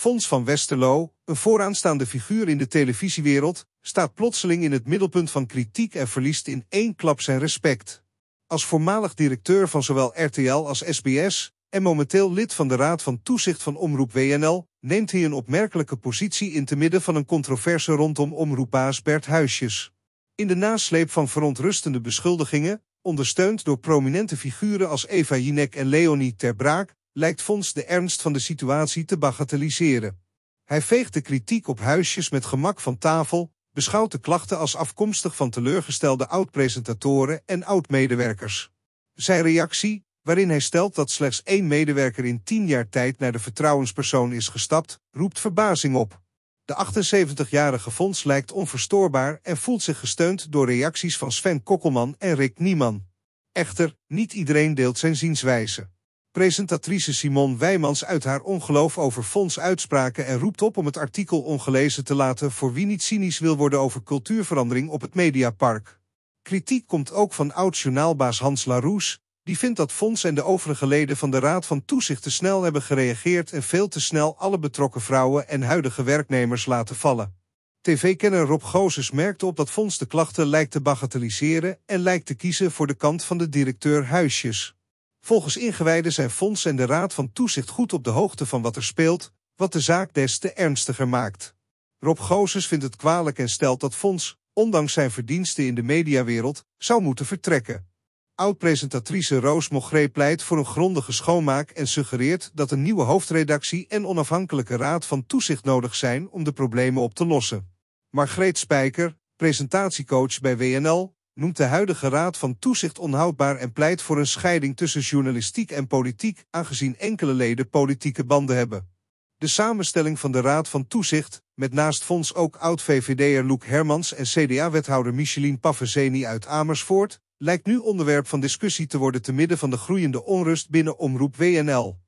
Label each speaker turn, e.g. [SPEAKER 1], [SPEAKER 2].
[SPEAKER 1] Fons van Westerlo, een vooraanstaande figuur in de televisiewereld, staat plotseling in het middelpunt van kritiek en verliest in één klap zijn respect. Als voormalig directeur van zowel RTL als SBS en momenteel lid van de Raad van Toezicht van Omroep WNL, neemt hij een opmerkelijke positie in te midden van een controverse rondom omroepbaas Bert Huisjes. In de nasleep van verontrustende beschuldigingen, ondersteund door prominente figuren als Eva Jinek en Leonie Terbraak, lijkt Fons de ernst van de situatie te bagatelliseren. Hij veegt de kritiek op huisjes met gemak van tafel, beschouwt de klachten als afkomstig van teleurgestelde oud-presentatoren en oud-medewerkers. Zijn reactie, waarin hij stelt dat slechts één medewerker in tien jaar tijd naar de vertrouwenspersoon is gestapt, roept verbazing op. De 78-jarige Fons lijkt onverstoorbaar en voelt zich gesteund door reacties van Sven Kokkelman en Rick Nieman. Echter, niet iedereen deelt zijn zienswijze presentatrice Simon Wijmans uit haar ongeloof over uitspraken en roept op om het artikel ongelezen te laten voor wie niet cynisch wil worden over cultuurverandering op het Mediapark. Kritiek komt ook van oud-journaalbaas Hans Laroes, die vindt dat Fonds en de overige leden van de Raad van Toezicht te snel hebben gereageerd en veel te snel alle betrokken vrouwen en huidige werknemers laten vallen. TV-kenner Rob Gozes merkte op dat Fonds de klachten lijkt te bagatelliseren en lijkt te kiezen voor de kant van de directeur Huisjes. Volgens ingewijden zijn Fonds en de Raad van Toezicht goed op de hoogte van wat er speelt, wat de zaak des te ernstiger maakt. Rob Gozes vindt het kwalijk en stelt dat Fonds, ondanks zijn verdiensten in de mediawereld, zou moeten vertrekken. Oud-presentatrice Roos Mogré pleit voor een grondige schoonmaak en suggereert dat een nieuwe hoofdredactie en onafhankelijke raad van toezicht nodig zijn om de problemen op te lossen. Margreet Spijker, presentatiecoach bij WNL, noemt de huidige Raad van Toezicht onhoudbaar en pleit voor een scheiding tussen journalistiek en politiek, aangezien enkele leden politieke banden hebben. De samenstelling van de Raad van Toezicht, met naast Fonds ook oud-VVD'er Loek Hermans en CDA-wethouder Micheline Paveseni uit Amersfoort, lijkt nu onderwerp van discussie te worden te midden van de groeiende onrust binnen Omroep WNL.